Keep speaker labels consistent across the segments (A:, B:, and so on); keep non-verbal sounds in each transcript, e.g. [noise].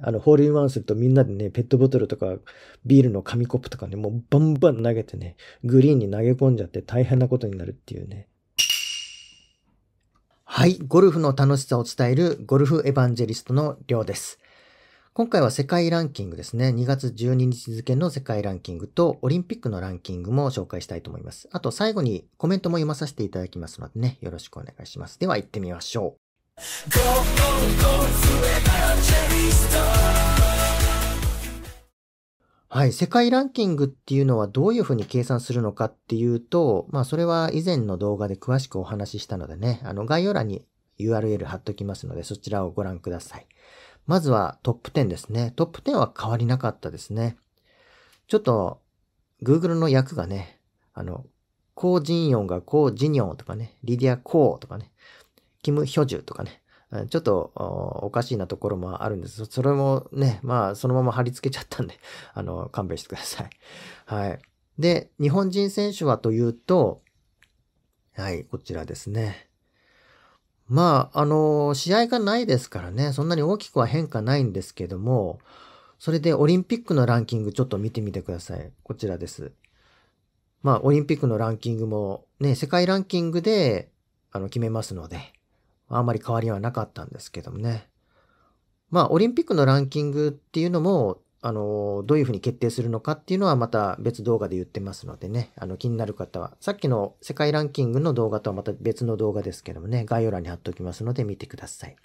A: あの、ホールインワンするとみんなでね、ペットボトルとか、ビールの紙コップとかね、もうバンバン投げてね、グリーンに投げ込んじゃって大変なことになるっていうね。はい、ゴルフの楽しさを伝えるゴルフエヴァンジェリストのりょうです。今回は世界ランキングですね。2月12日付の世界ランキングとオリンピックのランキングも紹介したいと思います。あと最後にコメントも読まさせていただきますのでね、よろしくお願いします。では行ってみましょう。はい。世界ランキングっていうのはどういうふうに計算するのかっていうと、まあそれは以前の動画で詳しくお話ししたのでね、あの概要欄に URL 貼っときますのでそちらをご覧ください。まずはトップ10ですね。トップ10は変わりなかったですね。ちょっと Google の役がね、あの、コージンヨンがコージニョンとかね、リディアコーとかね、キム・ヒョジュとかね、ちょっとおかしいなところもあるんです。それもね、まあそのまま貼り付けちゃったんで、[laughs] あの、勘弁してください。はい。で、日本人選手はというと、はい、こちらですね。まあ、あの、試合がないですからね、そんなに大きくは変化ないんですけども、それでオリンピックのランキングちょっと見てみてください。こちらです。まあ、オリンピックのランキングもね、世界ランキングであの決めますので、あんまり変わりはなかったんですけどもね。まあ、オリンピックのランキングっていうのも、あの、どういうふうに決定するのかっていうのはまた別動画で言ってますのでね、あの、気になる方は、さっきの世界ランキングの動画とはまた別の動画ですけどもね、概要欄に貼っておきますので見てください。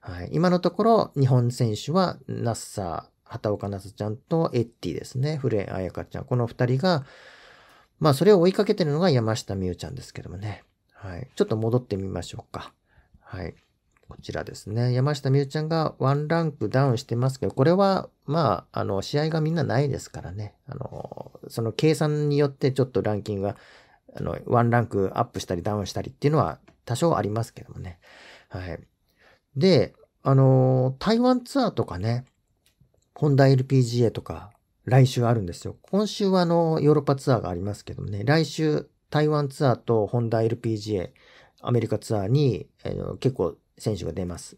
A: はい。今のところ、日本選手は、ナッサー、畑岡奈紗ちゃんとエッティですね、古江彩香ちゃん、この二人が、まあ、それを追いかけてるのが山下美宇ちゃんですけどもね。はい。ちょっと戻ってみましょうか。はい。こちらですね。山下美宇ちゃんがワンランクダウンしてますけど、これは、まあ、あの、試合がみんなないですからね。あの、その計算によってちょっとランキングが、あの、ワンランクアップしたりダウンしたりっていうのは多少ありますけどもね。はい。で、あの、台湾ツアーとかね、ホンダ LPGA とか、来週あるんですよ。今週はあの、ヨーロッパツアーがありますけどもね、来週、台湾ツアーとホンダ LPGA、アメリカツアーに、えー、結構選手が出ます。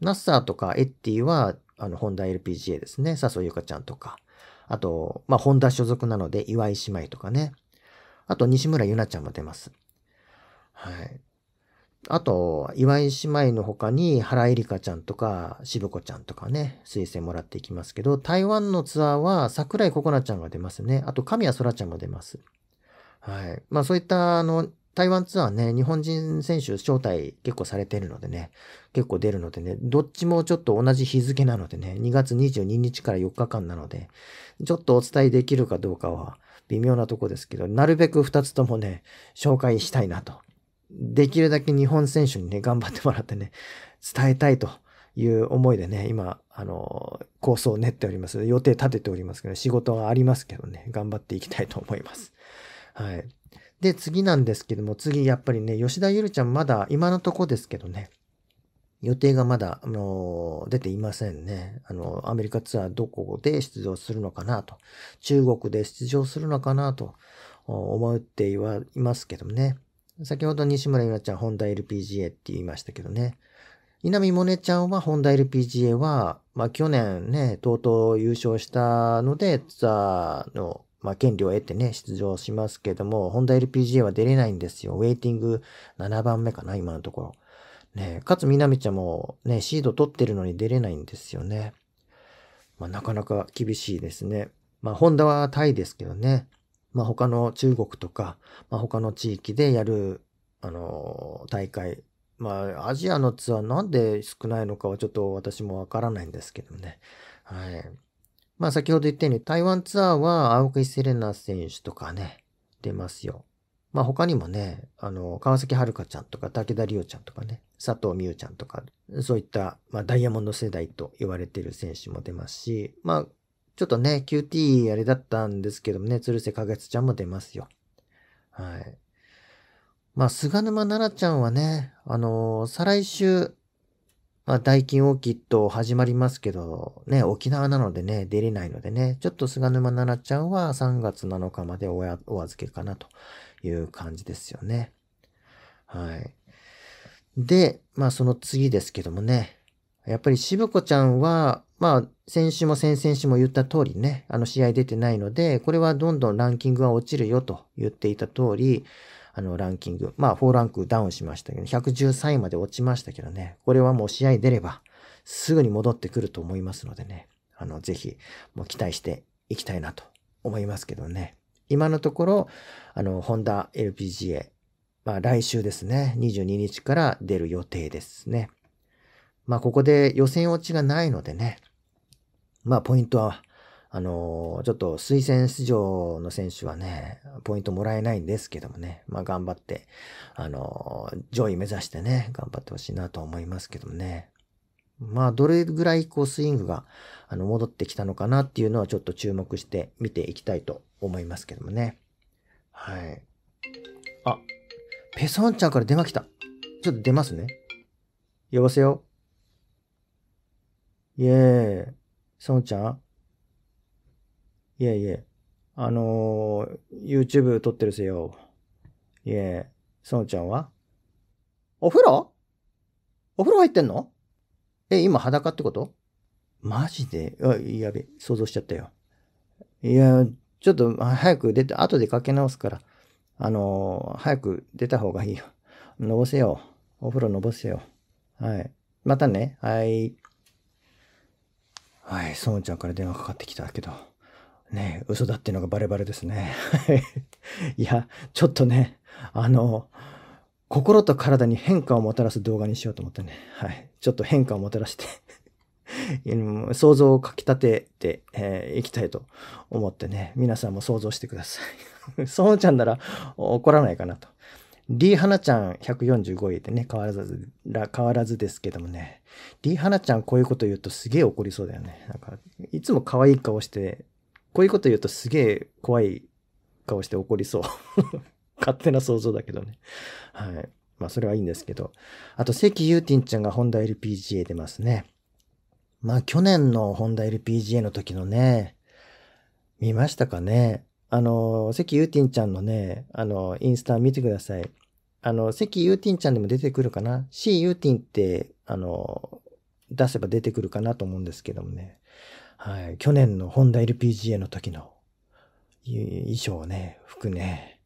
A: ナッサーとかエッティは、あの、ホンダ LPGA ですね。笹生ゆかちゃんとか。あと、まあ、ホンダ所属なので、岩井姉妹とかね。あと、西村ゆなちゃんも出ます。はい。あと、岩井姉妹の他に、原恵梨香ちゃんとか、渋子ちゃんとかね、推薦もらっていきますけど、台湾のツアーは、桜井心那ちゃんが出ますね。あと、神谷空ちゃんも出ます。はい。まあ、そういった、あの、台湾ツアーね、日本人選手招待結構されてるのでね、結構出るのでね、どっちもちょっと同じ日付なのでね、2月22日から4日間なので、ちょっとお伝えできるかどうかは微妙なとこですけど、なるべく2つともね、紹介したいなと。できるだけ日本選手にね、頑張ってもらってね、伝えたいという思いでね、今、あの、構想を練っております。予定立てておりますけど、仕事はありますけどね、頑張っていきたいと思います。はい。で、次なんですけども、次やっぱりね、吉田ゆるちゃんまだ今のとこですけどね、予定がまだ、あのー、出ていませんね。あのアメリカツアーどこで出場するのかなと。中国で出場するのかなと思っていますけどね。先ほど西村ゆらちゃん、ホンダ LPGA って言いましたけどね。稲見萌音ちゃんは、ホンダ LPGA は、まあ去年ね、とうとう優勝したので、ツアーのまあ、権利を得てね、出場しますけども、ホンダ LPGA は出れないんですよ。ウェイティング7番目かな、今のところ。ね、つみなみちゃんもね、シード取ってるのに出れないんですよね。まあ、なかなか厳しいですね。まあ、ホンダはタイですけどね。まあ、他の中国とか、まあ、他の地域でやる、あのー、大会。まあ、アジアのツアーなんで少ないのかはちょっと私もわからないんですけどね。はい。まあ先ほど言ったように台湾ツアーは青木セレナ選手とかね、出ますよ。まあ他にもね、あの、川崎遥ちゃんとか武田理央ちゃんとかね、佐藤美優ちゃんとか、そういった、まあ、ダイヤモンド世代と言われてる選手も出ますし、まあちょっとね、QT あれだったんですけどもね、鶴瀬か月ちゃんも出ますよ。はい。まあ菅沼奈々ちゃんはね、あのー、再来週、まあ、大金オーキッド始まりますけど、ね、沖縄なのでね、出れないのでね、ちょっと菅沼奈々ちゃんは3月7日までお預けかなという感じですよね。はい。で、まあその次ですけどもね、やっぱり渋子ちゃんは、まあ先週も先々週も言った通りね、あの試合出てないので、これはどんどんランキングは落ちるよと言っていた通り、あの、ランキング。まあ、4ランクダウンしましたけど、113位まで落ちましたけどね、これはもう試合出れば、すぐに戻ってくると思いますのでね、あの、ぜひ、もう期待していきたいなと思いますけどね。今のところ、あの、ホンダ LPGA、まあ、来週ですね、22日から出る予定ですね。まあ、ここで予選落ちがないのでね、まあ、ポイントは、あのー、ちょっと推薦出場の選手はね、ポイントもらえないんですけどもね、まあ頑張って、あのー、上位目指してね、頑張ってほしいなと思いますけどもね。まあ、どれぐらいこうスイングがあの戻ってきたのかなっていうのはちょっと注目して見ていきたいと思いますけどもね。はい。あ、ペソンちゃんから電話来た。ちょっと出ますね。呼ばせよ。イエーイ。ソンちゃんいえいえ。あのー、YouTube 撮ってるせよ。いえ、そのちゃんはお風呂お風呂入ってんのえ、今裸ってことマジでやべ、想像しちゃったよ。いや、ちょっと早く出て、後でかけ直すから。あのー、早く出た方がいいよ。のぼせよ。お風呂のぼせよ。はい。またね。はい。はい、そのちゃんから電話かかってきたけど。ね嘘だっていうのがバレバレですね。いや、ちょっとね、あの、心と体に変化をもたらす動画にしようと思ってね、はい、ちょっと変化をもたらして想像をかきたててい、えー、きたいと思ってね、皆さんも想像してください。[laughs] そうちゃんなら怒らないかなと。リー・ハナちゃん145位でね、変わらず、変わらずですけどもね、リー・ハナちゃんこういうこと言うとすげえ怒りそうだよね。なんか、いつも可愛い顔してこういうこと言うとすげえ怖い顔して怒りそう [laughs] 勝手な想像だけどね。はい。まあ、それはいいんですけど。あと、関ゆうてんちゃんがホンダ LPGA 出ますね。まあ、去年のホンダ LPGA の時のね、見ましたかね。あの、関ゆうてんちゃんのね、あの、インスタ見てください。あの、関ゆうてんちゃんでも出てくるかな。C ゆうてんって、あの、出せば出てくるかなと思うんですけどもね。はい、去年のホンダ LPGA の時の衣装ね、服ね、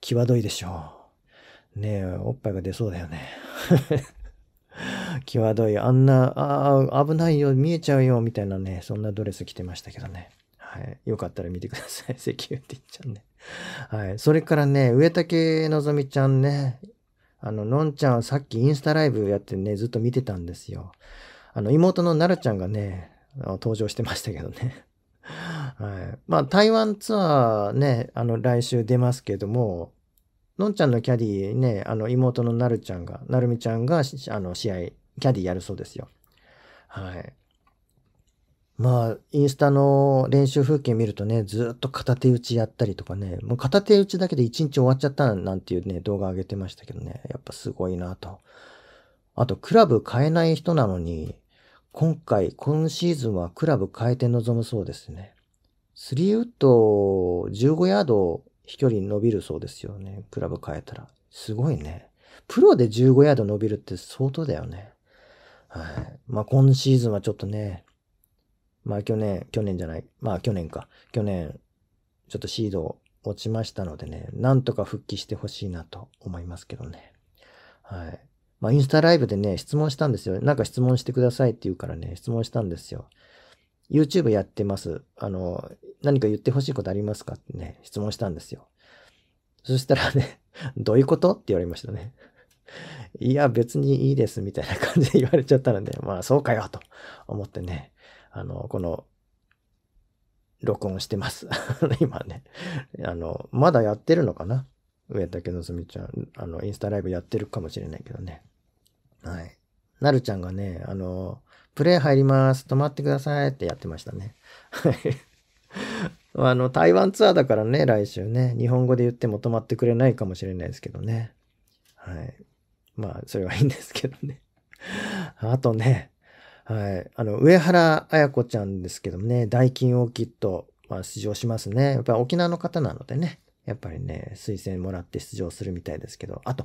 A: 際どいでしょう。ねえ、おっぱいが出そうだよね。[laughs] 際どい。あんな、ああ、危ないよ、見えちゃうよ、みたいなね、そんなドレス着てましたけどね。はい。よかったら見てください。[laughs] 石油って言っちゃうね。はい。それからね、植竹のぞみちゃんね、あの、のんちゃんさっきインスタライブやってね、ずっと見てたんですよ。あの、妹のなるちゃんがね、登場してましたけどね [laughs] はい。まあ、台湾ツアーね、あの、来週出ますけども、のんちゃんのキャディね、あの、妹のなるちゃんが、なるみちゃんが、あの、試合、キャディやるそうですよ。はい。まあ、インスタの練習風景見るとね、ずっと片手打ちやったりとかね、もう片手打ちだけで1日終わっちゃったなんていうね、動画上げてましたけどね、やっぱすごいなと。あと、クラブ買えない人なのに、今回、今シーズンはクラブ変えて臨むそうですね。3ウッド15ヤード飛距離伸びるそうですよね。クラブ変えたら。すごいね。プロで15ヤード伸びるって相当だよね。はい。まあ今シーズンはちょっとね、まあ去年、去年じゃない、まあ去年か。去年、ちょっとシード落ちましたのでね、なんとか復帰してほしいなと思いますけどね。はい。まあ、インスタライブでね、質問したんですよ。なんか質問してくださいって言うからね、質問したんですよ。YouTube やってます。あの、何か言ってほしいことありますかってね、質問したんですよ。そしたらね、[laughs] どういうことって言われましたね。いや、別にいいです、みたいな感じで言われちゃったので、まあ、そうかよ、と思ってね、あの、この、録音してます。[laughs] 今ね、あの、まだやってるのかな上竹のすみちゃん、あの、インスタライブやってるかもしれないけどね。はい。なるちゃんがね、あの、プレイ入ります。止まってくださいってやってましたね。はい。あの、台湾ツアーだからね、来週ね。日本語で言っても止まってくれないかもしれないですけどね。はい。まあ、それはいいんですけどね。あとね、はい。あの、上原彩子ちゃんですけどもね、大金をきっと、まあ、出場しますね。やっぱり沖縄の方なのでね。やっぱりね、推薦もらって出場するみたいですけど。あと、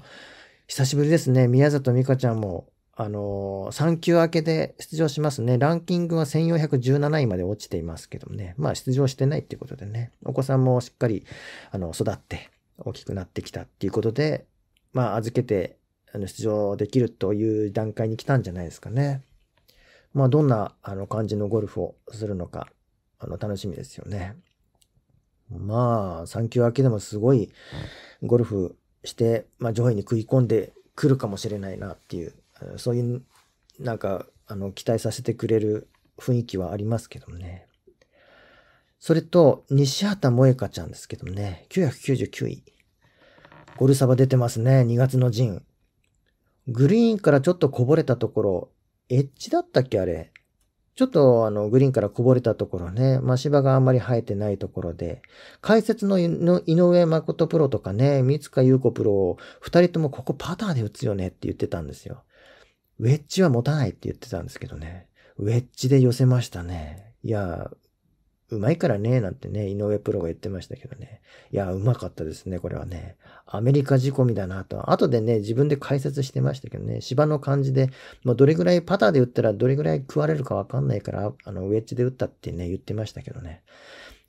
A: 久しぶりですね。宮里美香ちゃんも、あのー、3級明けで出場しますね。ランキングは1417位まで落ちていますけどもね。まあ出場してないっていうことでね。お子さんもしっかり、あの、育って大きくなってきたっていうことで、まあ預けて、あの、出場できるという段階に来たんじゃないですかね。まあどんな、あの、感じのゴルフをするのか、あの、楽しみですよね。まあ、3級明けでもすごいゴルフして、まあ、上位に食い込んでくるかもしれないなっていう、そういう、なんか、あの、期待させてくれる雰囲気はありますけどもね。それと、西畑萌香ちゃんですけどもね、999位。ゴルサバ出てますね、2月の陣。グリーンからちょっとこぼれたところ、エッジだったっけあれ。ちょっとあのグリーンからこぼれたところね、まあ、芝があんまり生えてないところで、解説の井上誠プロとかね、三塚優子プロ、二人ともここパターで打つよねって言ってたんですよ。ウェッジは持たないって言ってたんですけどね。ウェッジで寄せましたね。いや、うまいからね、なんてね、井上プロが言ってましたけどね。いや、うまかったですね、これはね。アメリカ仕込みだなと。後でね、自分で解説してましたけどね、芝の感じで、まあ、どれぐらいパターで打ったらどれぐらい食われるかわかんないから、あの、ウェッジで打ったってね、言ってましたけどね。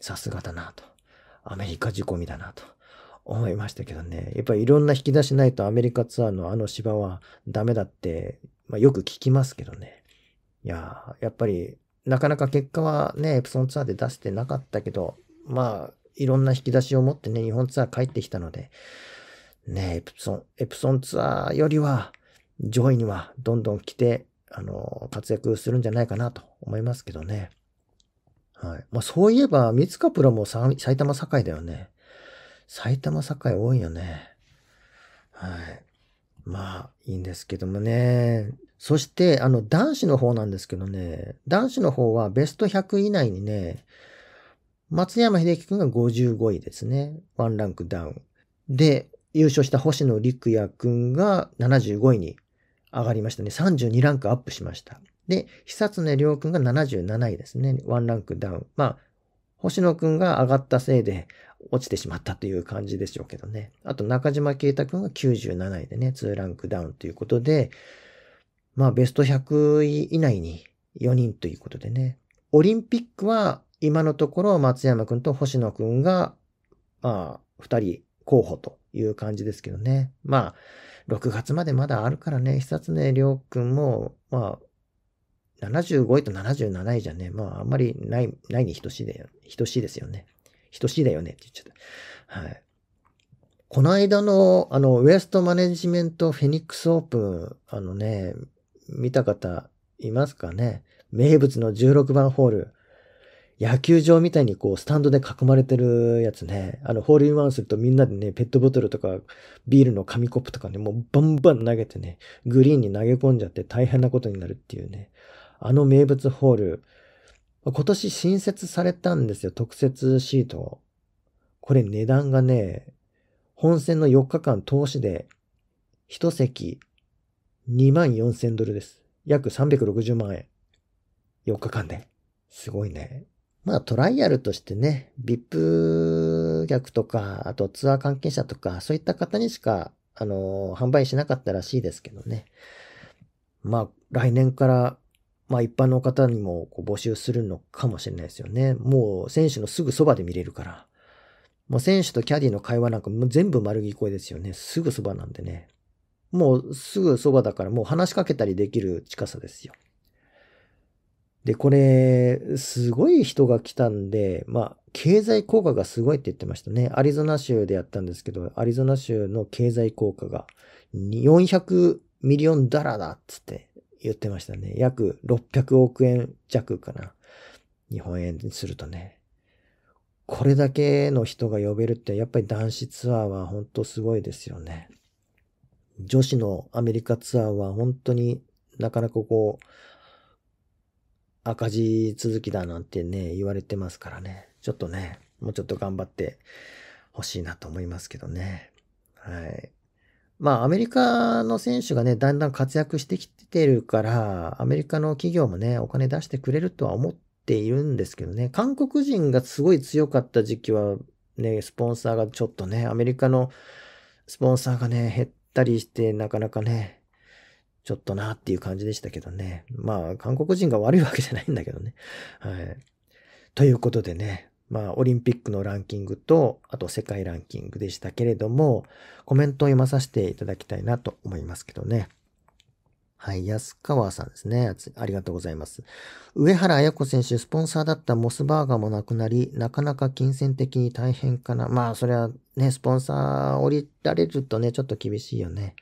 A: さすがだなと。アメリカ仕込みだなと。思いましたけどね。やっぱりいろんな引き出しないとアメリカツアーのあの芝はダメだって、まあ、よく聞きますけどね。いややっぱりなかなか結果はね、エプソンツアーで出してなかったけど、まあ、いろんな引き出しを持ってね、日本ツアー帰ってきたので、ね、エプソン、エプソンツアーよりは、上位にはどんどん来て、あの、活躍するんじゃないかなと思いますけどね。はい。まあ、そういえば、三塚プロも埼玉堺だよね。埼玉堺多いよね。はい。まあ、いいんですけどもね。そして、あの、男子の方なんですけどね、男子の方はベスト100以内にね、松山秀樹くんが55位ですね。ワンランクダウン。で、優勝した星野陸也くんが75位に上がりましたね。32ランクアップしました。で、久常亮くんが77位ですね。ワンランクダウン。まあ、星野くんが上がったせいで落ちてしまったという感じでしょうけどね。あと中島啓太くんが97位でね、2ランクダウンということで、まあベスト100位以内に4人ということでね。オリンピックは今のところ松山くんと星野くんが、まあ、2人候補という感じですけどね。まあ、6月までまだあるからね、久常ね、りょうくんも、まあ、75位と77位じゃね、まあ、あんまりない、ないに等しいだよ、等しいですよね。等しいだよねって言っちゃった。はい。この間の、あの、ウエストマネジメントフェニックスオープン、あのね、見た方いますかね名物の16番ホール。野球場みたいにこう、スタンドで囲まれてるやつね。あの、ホールインワンするとみんなでね、ペットボトルとか、ビールの紙コップとかね、もうバンバン投げてね、グリーンに投げ込んじゃって大変なことになるっていうね。あの名物ホール。今年新設されたんですよ、特設シート。これ値段がね、本戦の4日間投資で、1席2万4000ドルです。約360万円。4日間で。すごいね。まあトライアルとしてね、VIP 客とか、あとツアー関係者とか、そういった方にしか、あの販売しなかったらしいですけどね。まあ来年からまあ一般の方にもこう募集するのかもしれないですよね。もう選手のすぐそばで見れるから。もう選手とキャディの会話なんかも全部丸聞こえですよね。すぐそばなんでね。もうすぐそばだからもう話しかけたりできる近さですよ。で、これ、すごい人が来たんで、まあ、経済効果がすごいって言ってましたね。アリゾナ州でやったんですけど、アリゾナ州の経済効果が400ミリオンダラだっつって言ってましたね。約600億円弱かな。日本円にするとね。これだけの人が呼べるって、やっぱり男子ツアーは本当すごいですよね。女子のアメリカツアーは本当になかなかこう、赤字続きだなんてね、言われてますからね。ちょっとね、もうちょっと頑張ってほしいなと思いますけどね。はい。まあ、アメリカの選手がね、だんだん活躍してきてるから、アメリカの企業もね、お金出してくれるとは思っているんですけどね、韓国人がすごい強かった時期は、ね、スポンサーがちょっとね、アメリカのスポンサーがね、減っったりして、なかなかね、ちょっとなっていう感じでしたけどね。まあ、韓国人が悪いわけじゃないんだけどね。はい。ということでね、まあ、オリンピックのランキングと、あと世界ランキングでしたけれども、コメントを読まさせていただきたいなと思いますけどね。はい、安川さんですね。ありがとうございます。上原綾子選手、スポンサーだったモスバーガーもなくなり、なかなか金銭的に大変かな。まあ、それはね、スポンサー降りられるとね、ちょっと厳しいよね。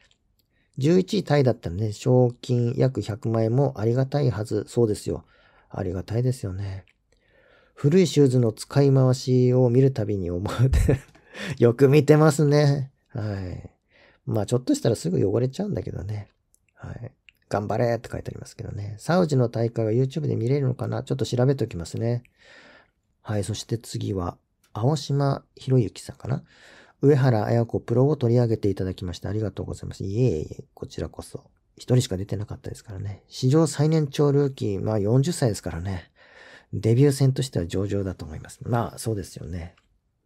A: 11位タイだったらね、賞金約100万円もありがたいはず。そうですよ。ありがたいですよね。古いシューズの使い回しを見るたびに思う。[laughs] よく見てますね。はい。まあ、ちょっとしたらすぐ汚れちゃうんだけどね。はい。頑張れって書いてありますけどね。サウジの大会は YouTube で見れるのかなちょっと調べておきますね。はい、そして次は、青島博之さんかな上原綾子プロを取り上げていただきましてありがとうございます。いえいえ、こちらこそ。一人しか出てなかったですからね。史上最年長ルーキー、まあ40歳ですからね。デビュー戦としては上々だと思います。まあそうですよね。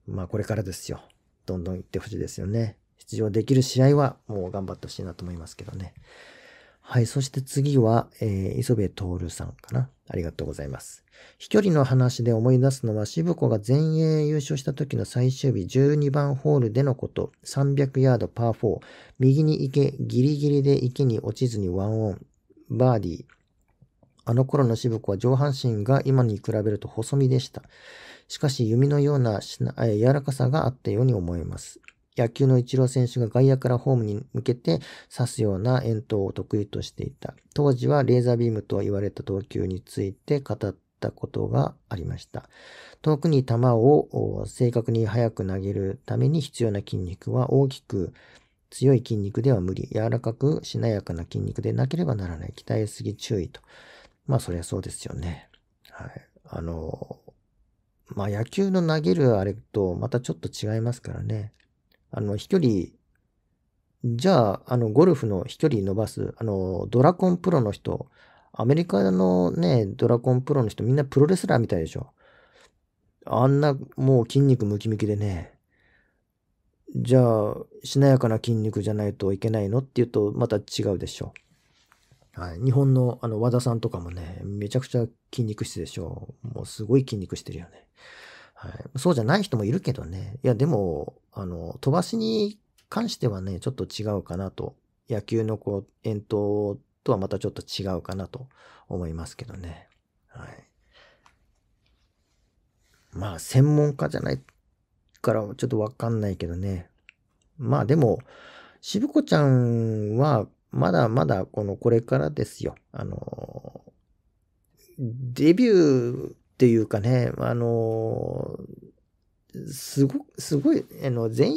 A: まあこれからですよ。どんどん行ってほしいですよね。出場できる試合はもう頑張ってほしいなと思いますけどね。はい。そして次は、えー、磯部徹さんかな。ありがとうございます。飛距離の話で思い出すのは、渋子が全英優勝した時の最終日12番ホールでのこと、300ヤードパー4、右に池、ギリギリで池に落ちずにワンオン、バーディー。あの頃の渋子は上半身が今に比べると細身でした。しかし弓のような柔らかさがあったように思います。野球のイチロー選手が外野からホームに向けて刺すような遠投を得意としていた。当時はレーザービームと言われた投球について語ったことがありました。遠くに球を正確に速く投げるために必要な筋肉は大きく強い筋肉では無理、柔らかくしなやかな筋肉でなければならない。鍛えすぎ注意と。まあそりゃそうですよね。はい。あの、まあ野球の投げるあれとまたちょっと違いますからね。あの、飛距離、じゃあ、あの、ゴルフの飛距離伸ばす、あの、ドラコンプロの人、アメリカのね、ドラコンプロの人、みんなプロレスラーみたいでしょ。あんな、もう筋肉ムキムキでね、じゃあ、しなやかな筋肉じゃないといけないのって言うと、また違うでしょはい。日本の、あの、和田さんとかもね、めちゃくちゃ筋肉質でしょう。もうすごい筋肉してるよね。はい。そうじゃない人もいるけどね。いや、でも、あの、飛ばしに関してはね、ちょっと違うかなと。野球のこう、遠投とはまたちょっと違うかなと思いますけどね。はい。まあ、専門家じゃないからちょっとわかんないけどね。まあでも、渋子ちゃんは、まだまだ、この、これからですよ。あの、デビューっていうかね、あのー、すご、すごい、あの、前衛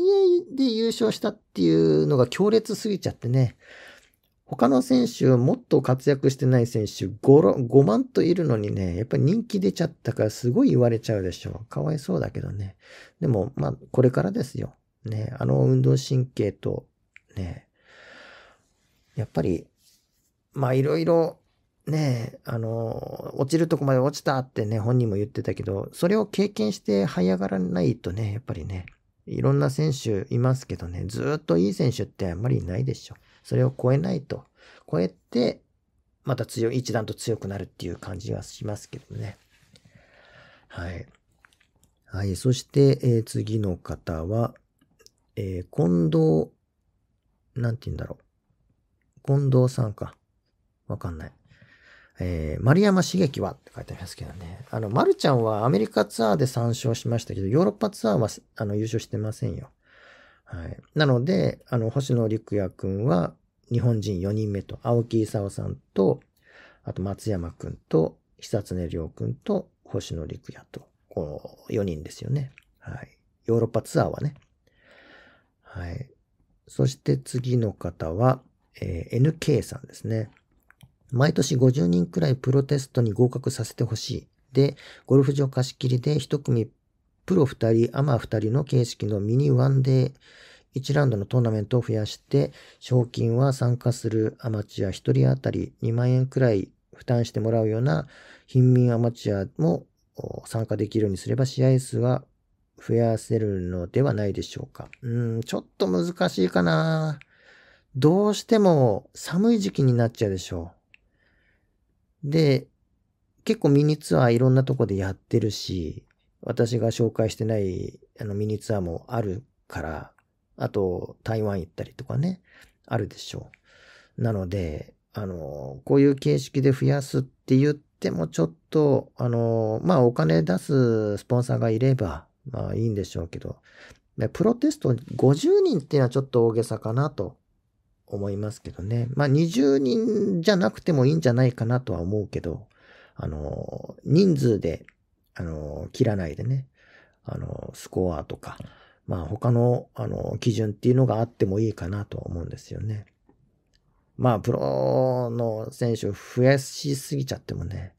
A: で優勝したっていうのが強烈すぎちゃってね、他の選手、もっと活躍してない選手5、5万といるのにね、やっぱり人気出ちゃったからすごい言われちゃうでしょう。かわいそうだけどね。でも、まあ、これからですよ。ね、あの運動神経と、ね、やっぱり、まあ、いろいろねあの、落ちるとこまで落ちたってね、本人も言ってたけど、それを経験して這い上がらないとね、やっぱりね、いろんな選手いますけどね、ずっといい選手ってあんまりいないでしょ。それを超えないと。超えて、また強い、一段と強くなるっていう感じはしますけどね。はい。はい。そして、えー、次の方は、えー、近藤、なんて言うんだろう。近藤さんか。わかんない。えー、丸山茂樹はって書いてありますけどね。あの、丸ちゃんはアメリカツアーで参勝しましたけど、ヨーロッパツアーはあの優勝してませんよ。はい。なので、あの、星野陸也くんは日本人4人目と、青木功さんと、あと松山くんと、久常良くんと、星野陸也と、この4人ですよね。はい。ヨーロッパツアーはね。はい。そして次の方は、えー、NK さんですね。毎年50人くらいプロテストに合格させてほしい。で、ゴルフ場貸し切りで1組プロ2人、アマ2人の形式のミニワンデー1ラウンドのトーナメントを増やして、賞金は参加するアマチュア1人当たり2万円くらい負担してもらうような貧民アマチュアも参加できるようにすれば試合数は増やせるのではないでしょうか。うん、ちょっと難しいかな。どうしても寒い時期になっちゃうでしょう。で、結構ミニツアーいろんなとこでやってるし、私が紹介してないあのミニツアーもあるから、あと台湾行ったりとかね、あるでしょう。なので、あの、こういう形式で増やすって言ってもちょっと、あの、まあお金出すスポンサーがいれば、まあいいんでしょうけど、プロテスト50人っていうのはちょっと大げさかなと思いますけどね。まあ、20人じゃなくてもいいんじゃないかなとは思うけど、あの、人数で、あの、切らないでね、あの、スコアとか、まあ、他の、あの、基準っていうのがあってもいいかなと思うんですよね。まあ、プロの選手を増やしすぎちゃってもね、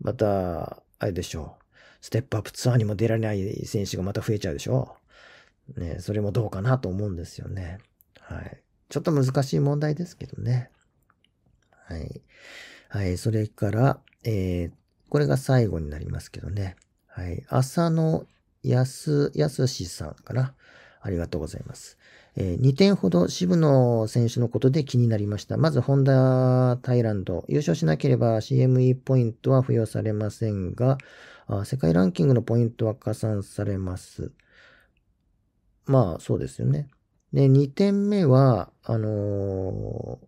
A: また、あれでしょう。ステップアップツアーにも出られない選手がまた増えちゃうでしょう。ね、それもどうかなと思うんですよね。はい。ちょっと難しい問題ですけどね。はい。はい。それから、えー、これが最後になりますけどね。はい。浅野安、安さんかな。ありがとうございます。えー、2点ほど渋野選手のことで気になりました。まず、ホンダ・タイランド。優勝しなければ CME ポイントは付与されませんが、あ世界ランキングのポイントは加算されます。まあ、そうですよね。で、2点目は、あのー、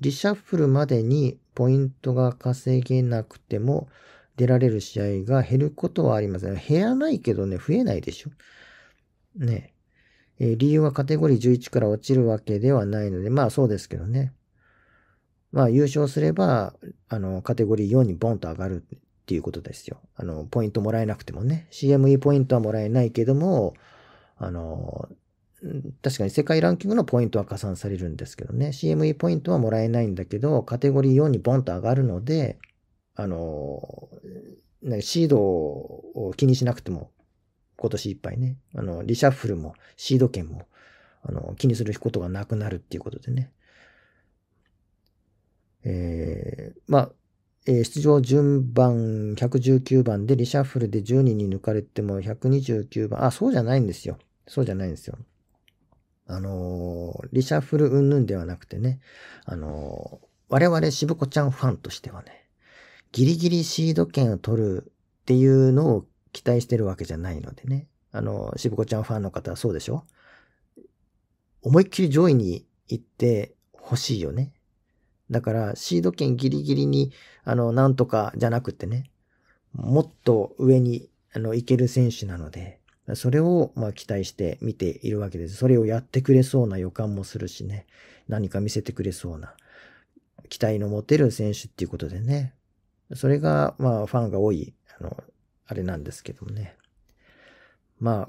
A: リシャッフルまでにポイントが稼げなくても出られる試合が減ることはありません。減らないけどね、増えないでしょ。ね。えー、理由はカテゴリー11から落ちるわけではないので、まあそうですけどね。まあ優勝すれば、あの、カテゴリー4にボンと上がるっていうことですよ。あの、ポイントもらえなくてもね。CME ポイントはもらえないけども、あの、確かに世界ランキングのポイントは加算されるんですけどね、CME ポイントはもらえないんだけど、カテゴリー4にボンと上がるので、あの、シードを気にしなくても、今年いっぱいね、あの、リシャッフルもシード権も、あの、気にすることがなくなるっていうことでね。えー、まあ、え出場順番119番でリシャッフルで10人に抜かれても129番、あ、そうじゃないんですよ。そうじゃないんですよ。あのー、リシャッフル云々ではなくてね、あのー、我々渋子ちゃんファンとしてはね、ギリギリシード権を取るっていうのを期待してるわけじゃないのでね。あのー、渋子ちゃんファンの方はそうでしょ思いっきり上位に行ってほしいよね。だから、シード権ギリギリに、あの、なんとかじゃなくてね、もっと上に、あの、行ける選手なので、それをま期待して見ているわけです。それをやってくれそうな予感もするしね。何か見せてくれそうな期待の持てる選手っていうことでね。それがまあファンが多い、あの、あれなんですけどもね。まあ、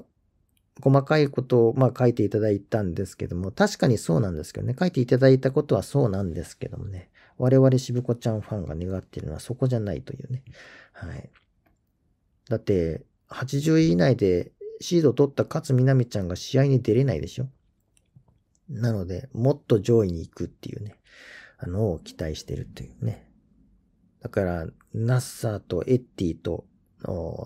A: 細かいことをまあ書いていただいたんですけども、確かにそうなんですけどね。書いていただいたことはそうなんですけどもね。我々しぶこちゃんファンが願っているのはそこじゃないというね。はい。だって、80位以内でシード取った勝みなみちゃんが試合に出れないでしょなので、もっと上位に行くっていうね、あのを期待してるというね。だから、ナッサーとエッティと、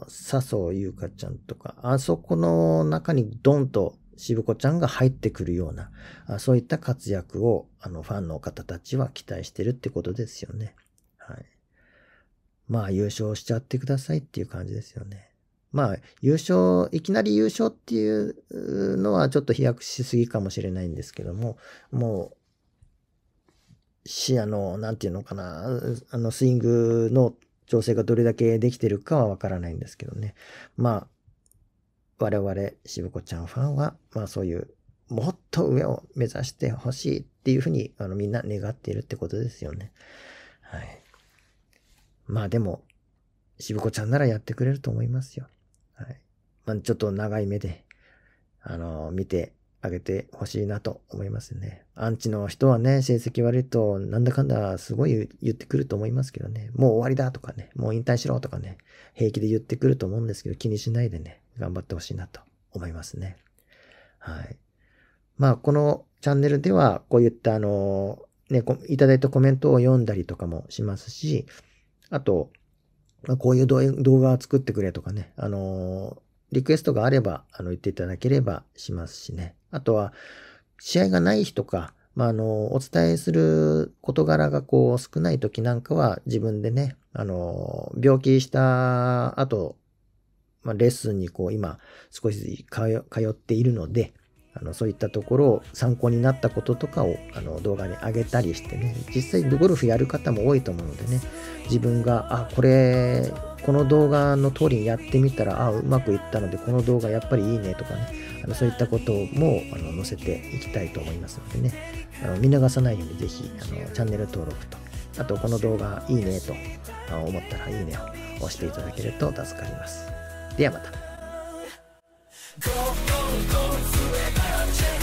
A: 笹生優香ちゃんとか、あそこの中にドンと渋子ちゃんが入ってくるような、あそういった活躍を、あの、ファンの方たちは期待してるってことですよね。はい。まあ、優勝しちゃってくださいっていう感じですよね。まあ、優勝、いきなり優勝っていうのはちょっと飛躍しすぎかもしれないんですけども、もう、視野の、なんていうのかな、あの、スイングの調整がどれだけできてるかはわからないんですけどね。まあ、我々、渋子ちゃんファンは、まあそういう、もっと上を目指してほしいっていうふうに、あの、みんな願っているってことですよね。はい。まあでも、渋子ちゃんならやってくれると思いますよ。はい。まあ、ちょっと長い目で、あの、見てあげてほしいなと思いますね。アンチの人はね、成績悪いと、なんだかんだすごい言ってくると思いますけどね、もう終わりだとかね、もう引退しろとかね、平気で言ってくると思うんですけど、気にしないでね、頑張ってほしいなと思いますね。はい。まあ、このチャンネルでは、こういったあの、ね、いただいたコメントを読んだりとかもしますし、あと、まあ、こういう動画を作ってくれとかね、あのー、リクエストがあれば、あの、言っていただければしますしね。あとは、試合がない日とか、まあ、あの、お伝えする事柄がこう少ない時なんかは自分でね、あの、病気した後、まあ、レッスンにこう今少し通っているので、あのそういったところを参考になったこととかをあの動画に上げたりしてね、実際ゴルフやる方も多いと思うのでね、自分が、あ、これ、この動画の通りにやってみたら、あ、うまくいったので、この動画やっぱりいいねとかね、あのそういったこともあの載せていきたいと思いますのでね、あの見逃さないようにぜひあのチャンネル登録と、あとこの動画いいねと思ったらいいねを押していただけると助かります。ではまた。go, go, go, 増えがち